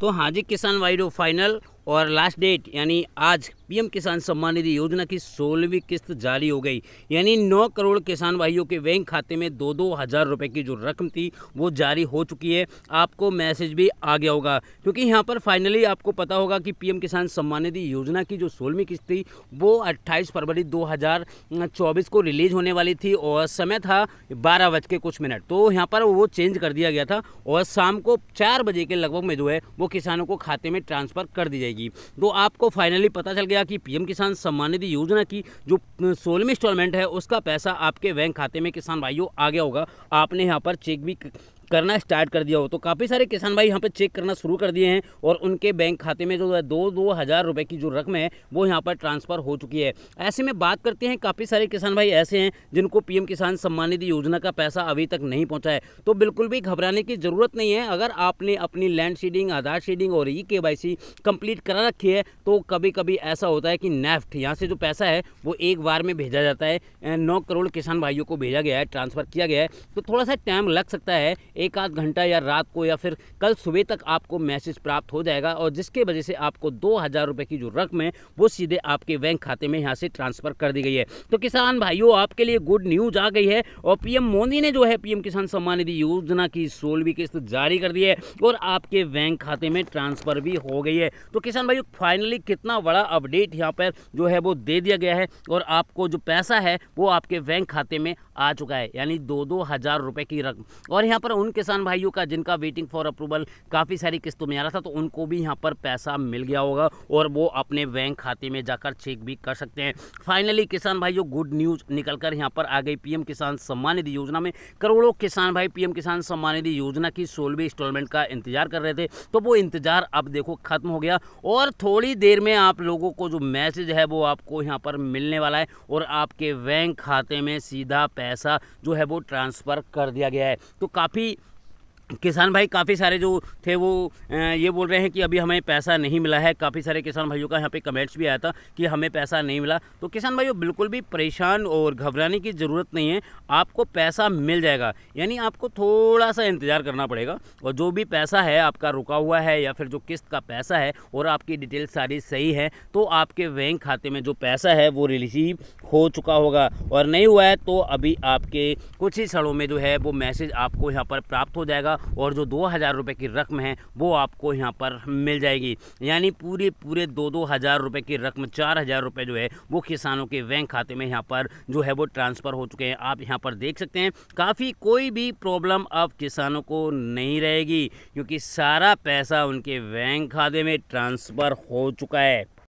तो हाँ जी किसान वाई फाइनल और लास्ट डेट यानी आज पीएम किसान सम्मान निधि योजना की सोलहवीं किस्त जारी हो गई यानी नौ करोड़ किसान भाइयों के बैंक खाते में दो दो हज़ार रुपये की जो रकम थी वो जारी हो चुकी है आपको मैसेज भी आ गया होगा क्योंकि यहाँ पर फाइनली आपको पता होगा कि पीएम किसान सम्मान निधि योजना की जो सोलहवीं किस्त थी वो अट्ठाईस फरवरी दो को रिलीज होने वाली थी और समय था बारह बज के कुछ मिनट तो यहाँ पर वो चेंज कर दिया गया था और शाम को चार बजे के लगभग में जो है वो किसानों को खाते में ट्रांसफ़र कर दी जाएगी जाएगी तो आपको फाइनली पता चल गया कि पीएम किसान सम्मान निधि योजना की जो सोलहवीं इंस्टॉलमेंट है उसका पैसा आपके बैंक खाते में किसान भाइयों आ गया होगा आपने यहाँ पर चेक भी करना स्टार्ट कर दिया हो तो काफ़ी सारे किसान भाई यहाँ पर चेक करना शुरू कर दिए हैं और उनके बैंक खाते में जो है दो दो हज़ार रुपये की जो रकम है वो यहाँ पर ट्रांसफ़र हो चुकी है ऐसे में बात करते हैं काफ़ी सारे किसान भाई ऐसे हैं जिनको पीएम किसान सम्मान निधि योजना का पैसा अभी तक नहीं पहुँचा है तो बिल्कुल भी घबराने की ज़रूरत नहीं है अगर आपने अपनी लैंड शीडिंग आधार शीडिंग और ई के कंप्लीट करा रखी है तो कभी कभी ऐसा होता है कि नेफ्ट यहाँ से जो पैसा है वो एक बार में भेजा जाता है नौ करोड़ किसान भाइयों को भेजा गया है ट्रांसफ़र किया गया है तो थोड़ा सा टाइम लग सकता है एक आध घंटा या रात को या फिर कल सुबह तक आपको मैसेज प्राप्त हो जाएगा और जिसके वजह से आपको दो हज़ार रुपये की जो रकम है वो सीधे आपके बैंक खाते में यहाँ से ट्रांसफ़र कर दी गई है तो किसान भाइयों आपके लिए गुड न्यूज़ आ गई है और पीएम मोदी ने जो है पीएम किसान सम्मान निधि योजना की सोलहवीं किस्त जारी कर दी है और आपके बैंक खाते में ट्रांसफ़र भी हो गई है तो किसान भाइयों फाइनली कितना बड़ा अपडेट यहाँ पर जो है वो दे दिया गया है और आपको जो पैसा है वो आपके बैंक खाते में आ चुका है यानी दो दो हज़ार रुपये की रकम और यहाँ पर उन उन किसान भाइयों का जिनका वेटिंग फॉर अप्रूवल काफ़ी सारी किस्तों में आ रहा था तो उनको भी यहाँ पर पैसा मिल गया होगा और वो अपने बैंक खाते में जाकर चेक भी कर सकते हैं फाइनली किसान भाइयों गुड न्यूज़ निकल कर यहाँ पर आ गई पीएम किसान सम्मान निधि योजना में करोड़ों किसान भाई पीएम किसान सम्मान निधि योजना की सोलहवीं इंस्टॉलमेंट का इंतजार कर रहे थे तो वो इंतजार अब देखो खत्म हो गया और थोड़ी देर में आप लोगों को जो मैसेज है वो आपको यहाँ पर मिलने वाला है और आपके बैंक खाते में सीधा पैसा जो है वो ट्रांसफ़र कर दिया गया है तो काफ़ी किसान भाई काफ़ी सारे जो थे वो ये बोल रहे हैं कि अभी हमें पैसा नहीं मिला है काफ़ी सारे किसान भाइयों का यहाँ पे कमेंट्स भी आया था कि हमें पैसा नहीं मिला तो किसान भाइयों बिल्कुल भी परेशान और घबराने की ज़रूरत नहीं है आपको पैसा मिल जाएगा यानी आपको थोड़ा सा इंतज़ार करना पड़ेगा और जो भी पैसा है आपका रुका हुआ है या फिर जो किस्त का पैसा है और आपकी डिटेल सारी सही है तो आपके बैंक खाते में जो पैसा है वो रिसीव हो चुका होगा और नहीं हुआ है तो अभी आपके कुछ ही क्षणों में जो है वो मैसेज आपको यहाँ पर प्राप्त हो जाएगा और जो दो हज़ार रुपये की रकम है वो आपको यहाँ पर मिल जाएगी यानी पूरे पूरे दो दो हज़ार रुपये की रकम चार हज़ार रुपये जो है वो किसानों के बैंक खाते में यहाँ पर जो है वो ट्रांसफ़र हो चुके हैं आप यहाँ पर देख सकते हैं काफ़ी कोई भी प्रॉब्लम अब किसानों को नहीं रहेगी क्योंकि सारा पैसा उनके बैंक खाते में ट्रांसफ़र हो चुका है